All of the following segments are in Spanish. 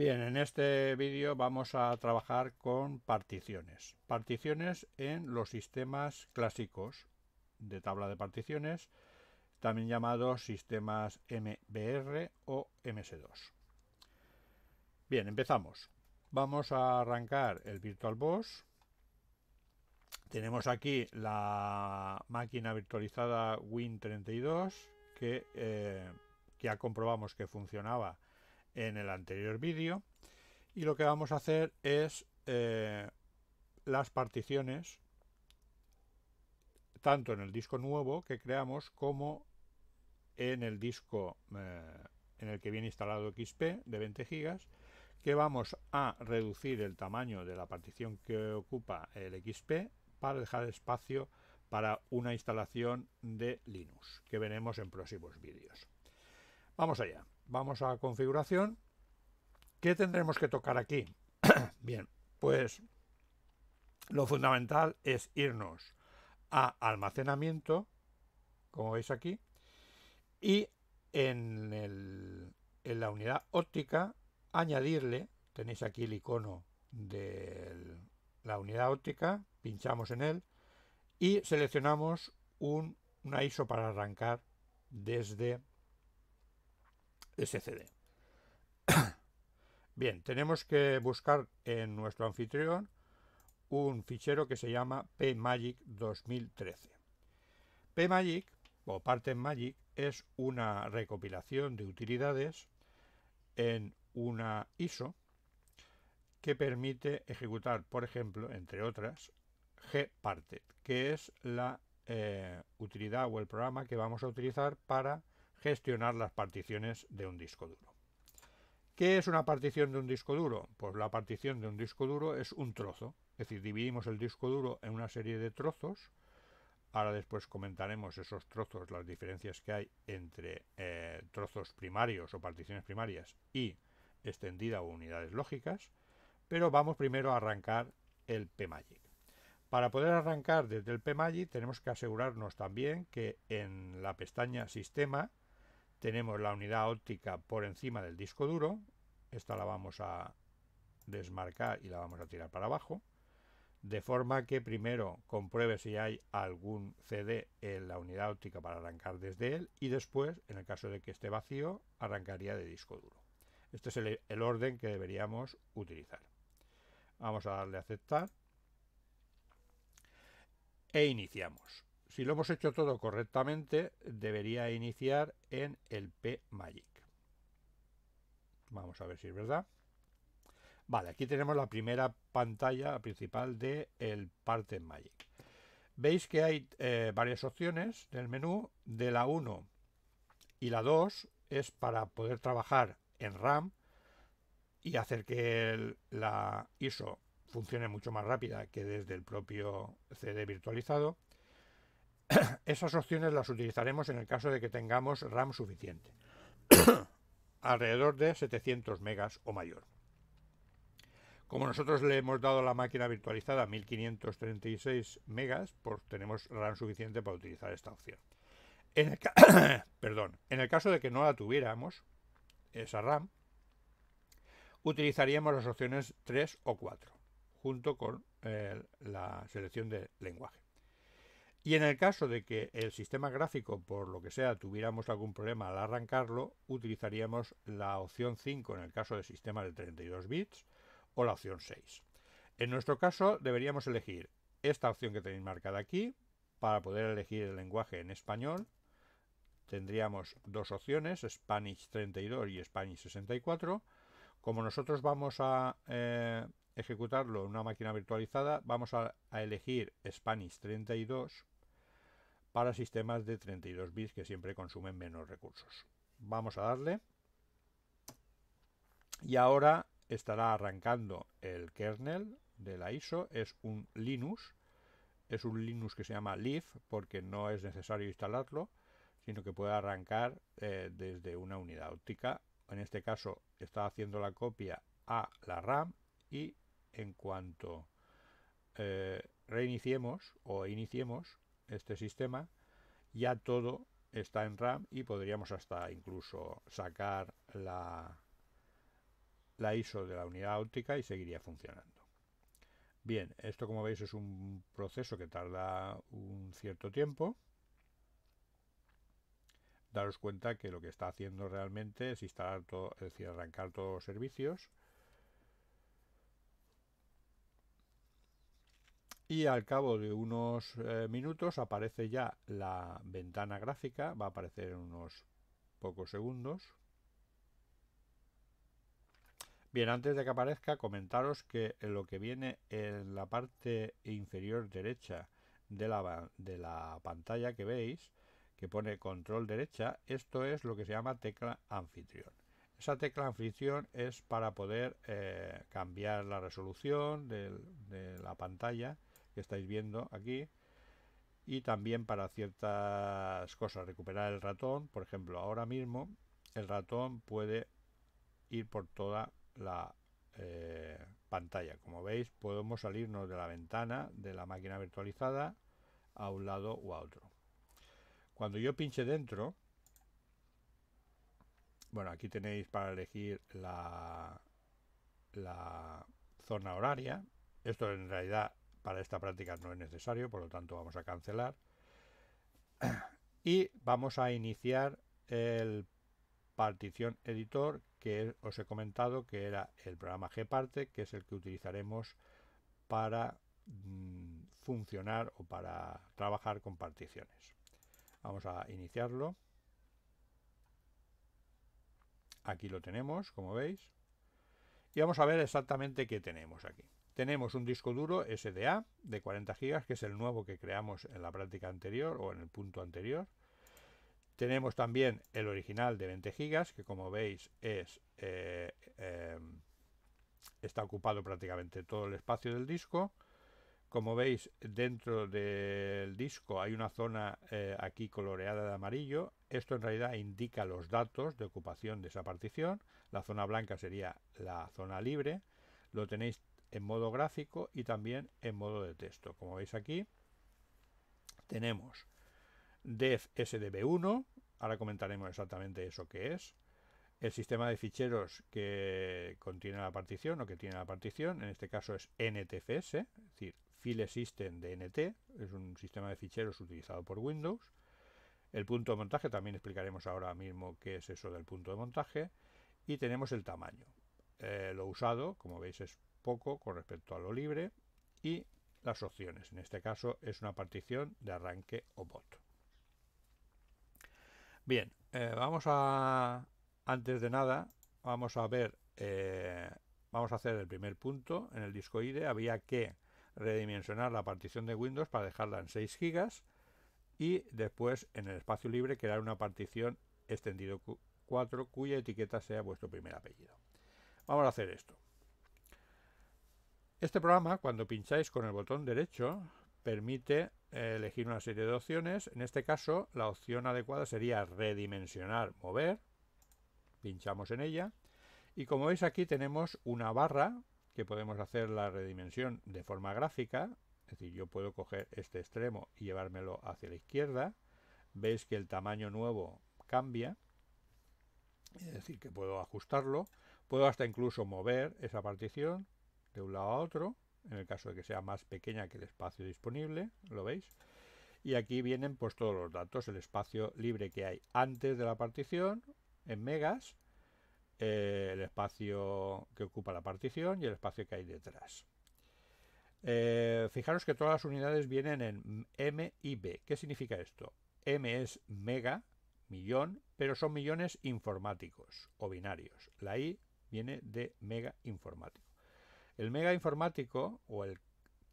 Bien, en este vídeo vamos a trabajar con particiones. Particiones en los sistemas clásicos de tabla de particiones, también llamados sistemas MBR o MS2. Bien, empezamos. Vamos a arrancar el VirtualBox. Tenemos aquí la máquina virtualizada Win32 que eh, ya comprobamos que funcionaba en el anterior vídeo y lo que vamos a hacer es eh, las particiones tanto en el disco nuevo que creamos como en el disco eh, en el que viene instalado XP de 20 gigas que vamos a reducir el tamaño de la partición que ocupa el XP para dejar espacio para una instalación de Linux que veremos en próximos vídeos. Vamos allá. Vamos a configuración. ¿Qué tendremos que tocar aquí? Bien, pues lo fundamental es irnos a almacenamiento, como veis aquí, y en, la unidad óptica añadirle, tenéis aquí el icono de la unidad óptica, pinchamos en él y seleccionamos un, una ISO para arrancar desde SCD. Bien, tenemos que buscar en nuestro anfitrión un fichero que se llama PMagic 2013. PMagic o Magic es una recopilación de utilidades en una ISO que permite ejecutar, por ejemplo, entre otras, gparted, que es la eh, utilidad o el programa que vamos a utilizar para gestionar las particiones de un disco duro. ¿Qué es una partición de un disco duro? Pues la partición de un disco duro es un trozo, es decir, dividimos el disco duro en una serie de trozos. Ahora después comentaremos esos trozos, las diferencias que hay entre eh, trozos primarios o particiones primarias y extendida o unidades lógicas. Pero vamos primero a arrancar el PMagic. Para poder arrancar desde el PMagic tenemos que asegurarnos también que en la pestaña Sistema tenemos la unidad óptica por encima del disco duro. Esta la vamos a desmarcar y la vamos a tirar para abajo. De forma que primero compruebe si hay algún CD en la unidad óptica para arrancar desde él y después, en el caso de que esté vacío, arrancaría de disco duro. Este es el, orden que deberíamos utilizar. Vamos a darle a aceptar e iniciamos si lo hemos hecho todo correctamente, debería iniciar en el PMagic. Vamos a ver si es verdad. Vale, aquí tenemos la primera pantalla principal del el Magic. Veis que hay eh, varias opciones del menú. De la 1 y la 2 es para poder trabajar en RAM y hacer que la ISO funcione mucho más rápida que desde el propio CD virtualizado. Esas opciones las utilizaremos en el caso de que tengamos RAM suficiente, alrededor de 700 megas o mayor. Como nosotros le hemos dado a la máquina virtualizada 1536 megas, pues tenemos RAM suficiente para utilizar esta opción. En el, Perdón. en el caso de que no la tuviéramos, esa RAM, utilizaríamos las opciones 3 o 4, junto con eh, la selección de lenguaje. Y en el caso de que el sistema gráfico, por lo que sea, tuviéramos algún problema al arrancarlo, utilizaríamos la opción 5 en el caso del sistema de 32 bits o la opción 6. En nuestro caso deberíamos elegir esta opción que tenéis marcada aquí para poder elegir el lenguaje en español. Tendríamos dos opciones, Spanish 32 y Spanish 64. Como nosotros vamos a eh, ejecutarlo en una máquina virtualizada, vamos a, a elegir Spanish 32 para sistemas de 32 bits que siempre consumen menos recursos. Vamos a darle. Y ahora estará arrancando el kernel de la ISO. Es un Linux. Es un Linux que se llama Leaf porque no es necesario instalarlo, sino que puede arrancar eh, desde una unidad óptica. En este caso está haciendo la copia a la RAM y en cuanto eh, reiniciemos o iniciemos este sistema, ya todo está en RAM y podríamos hasta incluso sacar la, la ISO de la unidad óptica y seguiría funcionando. Bien, esto como veis es un proceso que tarda un cierto tiempo. Daros cuenta que lo que está haciendo realmente es instalar todo, es decir, arrancar todos los servicios y al cabo de unos eh, minutos aparece ya la ventana gráfica, va a aparecer en unos pocos segundos. Bien, antes de que aparezca, comentaros que lo que viene en la parte inferior derecha de la, pantalla que veis, que pone control derecha, esto es lo que se llama tecla anfitrión. Esa tecla anfitrión es para poder eh, cambiar la resolución de la pantalla que estáis viendo aquí y también para ciertas cosas recuperar el ratón por ejemplo ahora mismo el ratón puede ir por toda la eh, pantalla como veis podemos salirnos de la ventana de la máquina virtualizada a un lado u a otro cuando yo pinche dentro bueno aquí tenéis para elegir la la zona horaria esto en realidad para esta práctica no es necesario, por lo tanto vamos a cancelar. Y vamos a iniciar el partición editor que os he comentado que era el programa gparte, que es el que utilizaremos para mm, funcionar o para trabajar con particiones. Vamos a iniciarlo. Aquí lo tenemos, como veis. Y vamos a ver exactamente qué tenemos aquí. Tenemos un disco duro SDA de 40 GB, que es el nuevo que creamos en la práctica anterior o en el punto anterior. Tenemos también el original de 20 GB, que como veis es, eh, em, está ocupado prácticamente todo el espacio del disco. Como veis, dentro del disco hay una zona eh, aquí coloreada de amarillo. Esto en realidad indica los datos de ocupación de esa partición. La zona blanca sería la zona libre. Lo tenéis en modo gráfico y también en modo de texto. Como veis aquí, tenemos def sdb1, ahora comentaremos exactamente eso que es, el sistema de ficheros que contiene la partición o que tiene la partición, en este caso es NTFS, es decir, File System de NT, es un sistema de ficheros utilizado por Windows, el punto de montaje, también explicaremos ahora mismo qué es eso del punto de montaje, y tenemos el tamaño. Eh, lo usado, como veis, es poco con respecto a lo libre y las opciones. En este caso es una partición de arranque o bot. Bien, eh, vamos a, antes de nada, vamos a ver, eh, vamos a hacer el primer punto en el disco IDE. Había que redimensionar la partición de Windows para dejarla en 6 GB y después en el espacio libre crear una partición extendido 4 cuya etiqueta sea vuestro primer apellido. Vamos a hacer esto. Este programa, cuando pincháis con el botón derecho, permite eh, elegir una serie de opciones. En este caso, la opción adecuada sería redimensionar, mover. Pinchamos en ella. Y como veis aquí tenemos una barra que podemos hacer la redimensión de forma gráfica. Es decir, yo puedo coger este extremo y llevármelo hacia la izquierda. Veis que el tamaño nuevo cambia. Es decir, que puedo ajustarlo. Puedo hasta incluso mover esa partición de un lado a otro, en el caso de que sea más pequeña que el espacio disponible, ¿lo veis? Y aquí vienen pues todos los datos, el espacio libre que hay antes de la partición, en megas, eh, el espacio que ocupa la partición y el espacio que hay detrás. Eh, fijaros que todas las unidades vienen en M y B. ¿Qué significa esto? M es mega, millón, pero son millones informáticos o binarios. La I viene de mega informático. El mega informático o el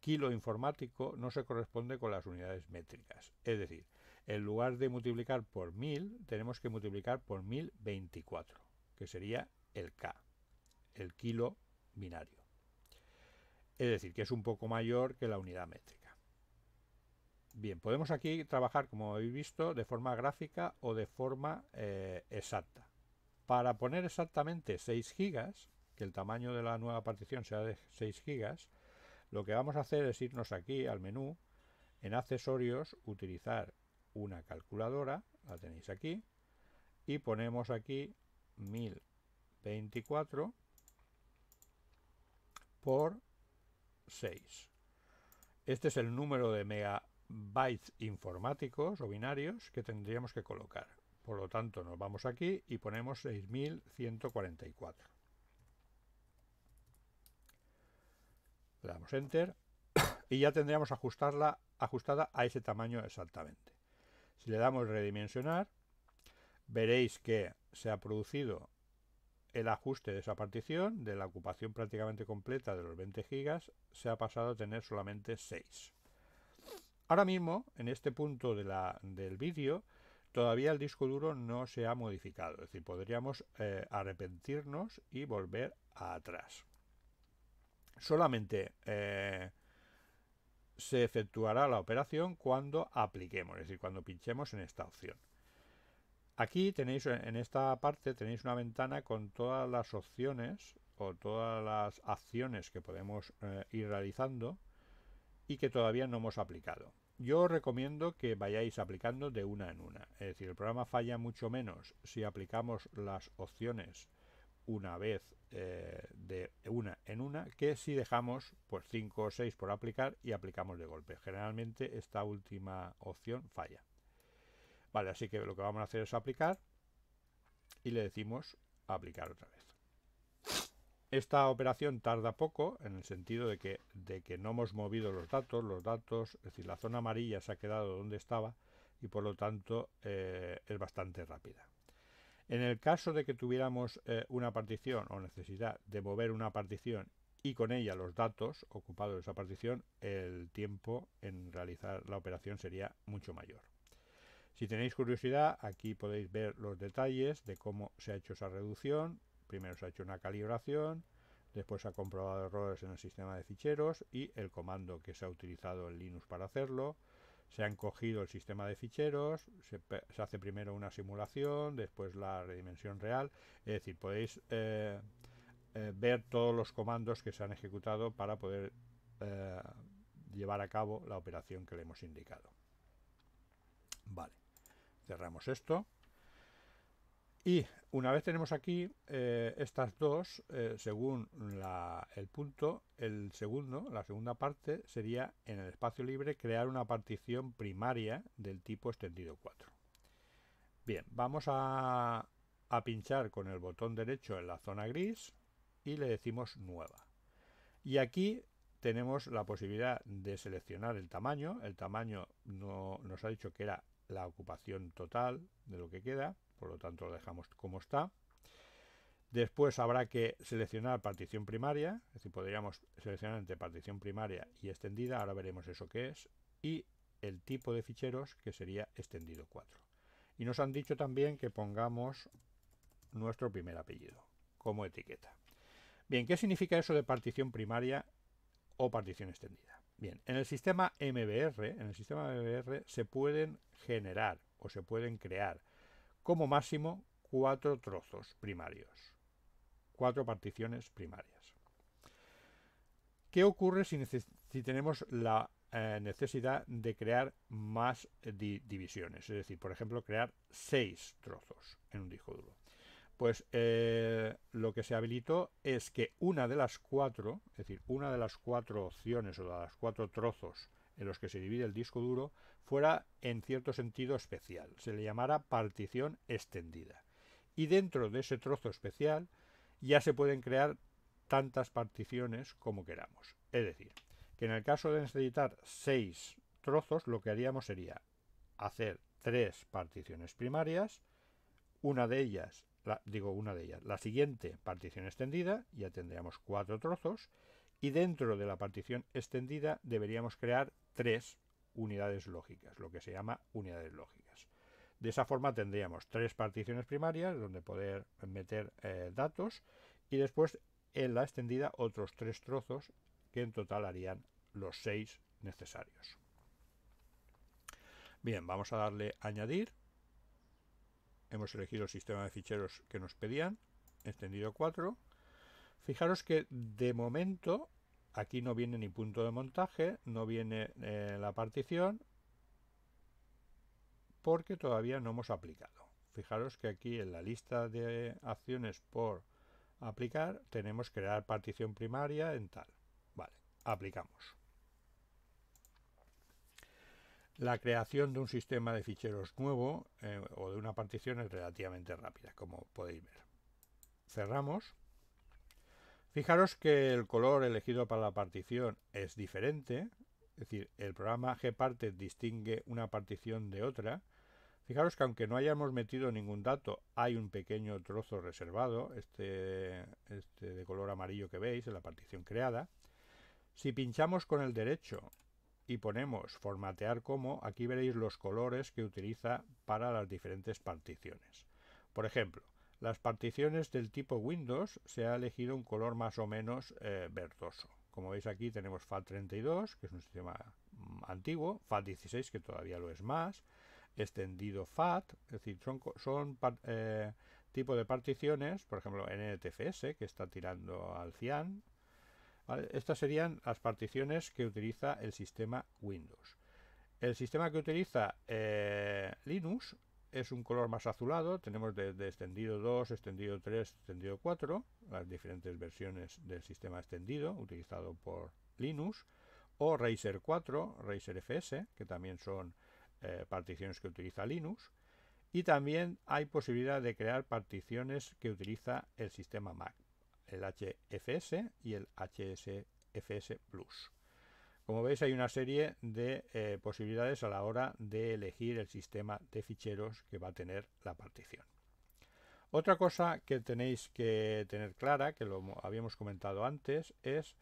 kilo informático no se corresponde con las unidades métricas. Es decir, en lugar de multiplicar por 1000, tenemos que multiplicar por 1024, que sería el K, el kilo binario. Es decir, que es un poco mayor que la unidad métrica. Bien, podemos aquí trabajar, como habéis visto, de forma gráfica o de forma eh, exacta. Para poner exactamente 6 gigas, que el tamaño de la nueva partición sea de 6 GB, lo que vamos a hacer es irnos aquí al menú, en accesorios, utilizar una calculadora, la tenéis aquí, y ponemos aquí 1024 por 6. Este es el número de megabytes informáticos o binarios que tendríamos que colocar. Por lo tanto, nos vamos aquí y ponemos 6144. Le damos Enter y ya tendríamos ajustarla, ajustada a ese tamaño exactamente. Si le damos redimensionar, veréis que se ha producido el ajuste de esa partición, de la ocupación prácticamente completa de los 20 gigas, se ha pasado a tener solamente 6. Ahora mismo, en este punto de del vídeo, todavía el disco duro no se ha modificado, es decir, podríamos eh, arrepentirnos y volver atrás solamente eh, se efectuará la operación cuando apliquemos, es decir, cuando pinchemos en esta opción. Aquí tenéis, en esta parte tenéis una ventana con todas las opciones o todas las acciones que podemos eh, ir realizando y que todavía no hemos aplicado. Yo os recomiendo que vayáis aplicando de una en una. Es decir, el programa falla mucho menos si aplicamos las opciones una vez eh, de una en una que si dejamos pues 5 o 6 por aplicar y aplicamos de golpe. Generalmente esta última opción falla. Vale, así que lo que vamos a hacer es aplicar y le decimos aplicar otra vez. Esta operación tarda poco en el sentido de que, de que no hemos movido los datos, los datos, es decir, la zona amarilla se ha quedado donde estaba y por lo tanto eh, es bastante rápida. En el caso de que tuviéramos eh, una partición o necesidad de mover una partición y con ella los datos ocupados de esa partición, el tiempo en realizar la operación sería mucho mayor. Si tenéis curiosidad, aquí podéis ver los detalles de cómo se ha hecho esa reducción. Primero se ha hecho una calibración, después se ha comprobado errores en el sistema de ficheros y el comando que se ha utilizado en Linux para hacerlo, se han cogido el sistema de ficheros, se, hace primero una simulación, después la redimensión real, es decir, podéis eh, eh, ver todos los comandos que se han ejecutado para poder eh, llevar a cabo la operación que le hemos indicado. Vale, cerramos esto. Y una vez tenemos aquí eh, estas dos, eh, según el punto, el segundo, la segunda parte sería en el espacio libre crear una partición primaria del tipo extendido 4. Bien, vamos a, a pinchar con el botón derecho en la zona gris y le decimos nueva. Y aquí tenemos la posibilidad de seleccionar el tamaño. El tamaño nos ha dicho que era la ocupación total de lo que queda por lo tanto lo dejamos como está. Después habrá que seleccionar partición primaria, es decir, podríamos seleccionar entre partición primaria y extendida, ahora veremos eso qué es, y el tipo de ficheros que sería extendido 4. Y nos han dicho también que pongamos nuestro primer apellido como etiqueta. Bien, ¿qué significa eso de partición primaria o partición extendida? Bien, en el sistema MBR, en el sistema MBR se pueden generar o se pueden crear como máximo cuatro trozos primarios, cuatro particiones primarias. ¿Qué ocurre si, tenemos la eh, necesidad de crear más divisiones? Es decir, por ejemplo, crear seis trozos en un disco duro. Pues eh, lo que se habilitó es que una de las cuatro, es decir, una de las cuatro opciones o de las cuatro trozos en los que se divide el disco duro fuera en cierto sentido especial, se le llamara partición extendida. Y dentro de ese trozo especial ya se pueden crear tantas particiones como queramos. Es decir, que en el caso de necesitar seis trozos, lo que haríamos sería hacer tres particiones primarias, una de ellas, digo una de ellas, la siguiente partición extendida, ya tendríamos cuatro trozos, y dentro de la partición extendida deberíamos crear tres unidades lógicas, lo que se llama unidades lógicas. De esa forma tendríamos tres particiones primarias donde poder meter eh, datos y después en la extendida otros tres trozos que en total harían los seis necesarios. Bien, vamos a darle añadir. Hemos elegido el sistema de ficheros que nos pedían, extendido 4. Fijaros que de momento aquí no viene ni punto de montaje, no viene eh, la partición, porque todavía no hemos aplicado. Fijaros que aquí en la lista de acciones por aplicar tenemos crear partición primaria en tal. Vale, aplicamos. La creación de un sistema de ficheros nuevo eh, o de una partición es relativamente rápida, como podéis ver. Cerramos. Fijaros que el color elegido para la partición es diferente, es decir, el programa gparted distingue una partición de otra. Fijaros que aunque no hayamos metido ningún dato, hay un pequeño trozo reservado, este, este de color amarillo que veis en la partición creada. Si pinchamos con el derecho y ponemos formatear como, aquí veréis los colores que utiliza para las diferentes particiones. Por ejemplo, las particiones del tipo Windows se ha elegido un color más o menos eh, verdoso. Como veis aquí tenemos FAT32, que es un sistema mm, antiguo, FAT16, que todavía lo es más, extendido FAT, es decir, son, son eh, tipo de particiones, por ejemplo, NTFS, que está tirando al CIAN. Estas serían las particiones que utiliza el sistema Windows. El sistema que utiliza eh, Linux es un color más azulado, tenemos desde extendido 2, extendido 3, extendido 4, las diferentes versiones del sistema extendido utilizado por Linux, o Razer 4, Razer FS, que también son eh, particiones que utiliza Linux, y también hay posibilidad de crear particiones que utiliza el sistema Mac, el HFS y el HSFS Plus. Como veis hay una serie de eh, posibilidades a la hora de elegir el sistema de ficheros que va a tener la partición. Otra cosa que tenéis que tener clara, que lo habíamos comentado antes, es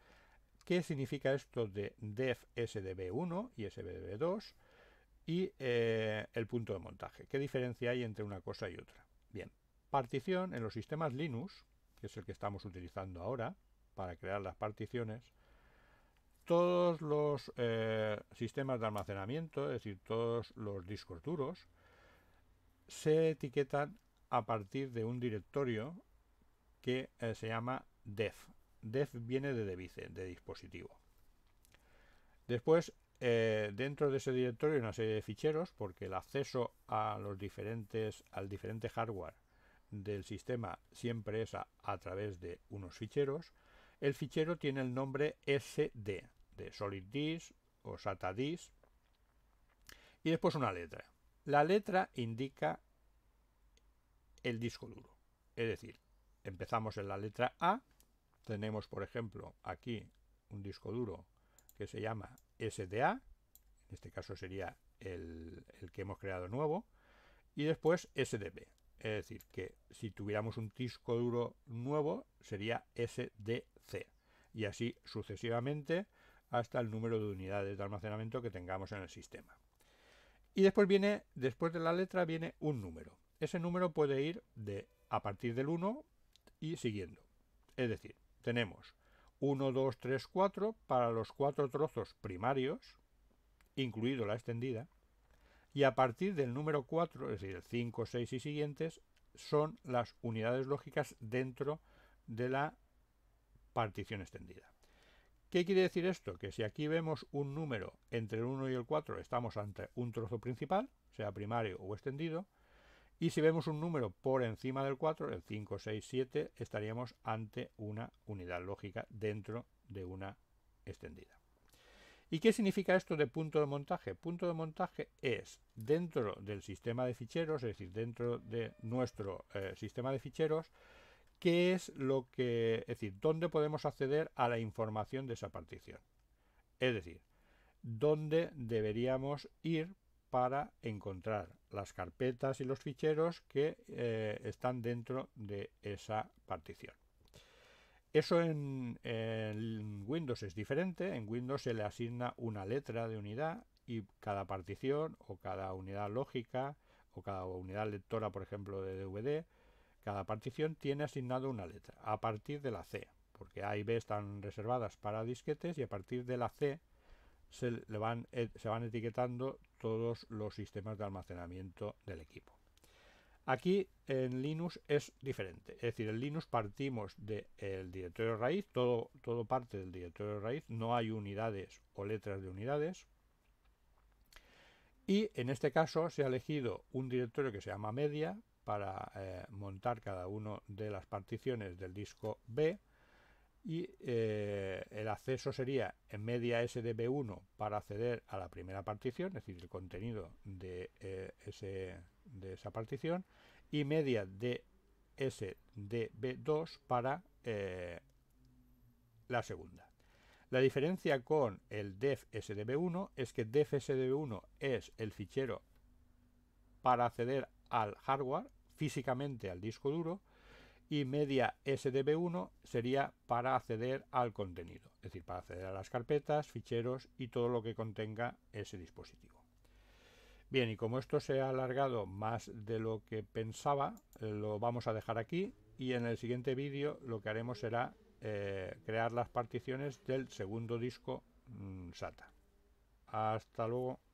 qué significa esto de def sdb1 y sdb2 y eh, el punto de montaje. ¿Qué diferencia hay entre una cosa y otra? Bien, partición en los sistemas Linux, que es el que estamos utilizando ahora para crear las particiones, todos los eh, sistemas de almacenamiento, es decir, todos los discos duros, se etiquetan a partir de un directorio que eh, se llama def. Def viene de device, de dispositivo. Después, eh, dentro de ese directorio hay una serie de ficheros, porque el acceso a los diferentes, al diferente hardware del sistema siempre es a través de unos ficheros. El fichero tiene el nombre SD, e de Solid Disk o SATA Disk. Y después una letra. La letra indica el disco duro. Es decir, empezamos en la letra A. Tenemos, por ejemplo, aquí un disco duro que se llama SDA. En este caso sería el, el que hemos creado nuevo. Y después SDB Es decir, que si tuviéramos un disco duro nuevo sería SDC. Y así sucesivamente hasta el número de unidades de almacenamiento que tengamos en el sistema. Y después viene, después de la letra viene un número. Ese número puede ir de a partir del 1 y siguiendo. Es decir, tenemos 1, 2, 3, 4 para los cuatro trozos primarios, incluido la extendida, y a partir del número 4, es decir, 5, 6 y siguientes, son las unidades lógicas dentro de la partición extendida. ¿Qué quiere decir esto? Que si aquí vemos un número entre el 1 y el 4, estamos ante un trozo principal, sea primario o extendido, y si vemos un número por encima del 4, el 5, 6, 7, estaríamos ante una unidad lógica dentro de una extendida. ¿Y qué significa esto de punto de montaje? Punto de montaje es dentro del sistema de ficheros, es decir, dentro de nuestro eh, sistema de ficheros, qué es lo que, es decir, dónde podemos acceder a la información de esa partición. Es decir, dónde deberíamos ir para encontrar las carpetas y los ficheros que eh, están dentro de esa partición. Eso en, Windows es diferente, en Windows se le asigna una letra de unidad y cada partición o cada unidad lógica o cada unidad lectora, por ejemplo, de DVD, cada partición tiene asignado una letra, a partir de la C, porque A y B están reservadas para disquetes y a partir de la C se, le van, eh, se van etiquetando todos los sistemas de almacenamiento del equipo. Aquí en Linux es diferente, es decir, en Linux partimos del directorio raíz, todo, todo parte del directorio raíz, no hay unidades o letras de unidades. Y en este caso se ha elegido un directorio que se llama media, para eh, montar cada una de las particiones del disco B y eh, el acceso sería en media SDB1 para acceder a la primera partición, es decir, el contenido de, eh, de esa partición, y media dsdb SDB2 para la segunda. La diferencia con el def SDB1 es que def SDB1 es el fichero para acceder al hardware físicamente al disco duro y media SDB1 sería para acceder al contenido, es decir, para acceder a las carpetas, ficheros y todo lo que contenga ese dispositivo. Bien, y como esto se ha alargado más de lo que pensaba, lo vamos a dejar aquí y en el siguiente vídeo lo que haremos será eh, crear las particiones del segundo disco mm, SATA. Hasta luego.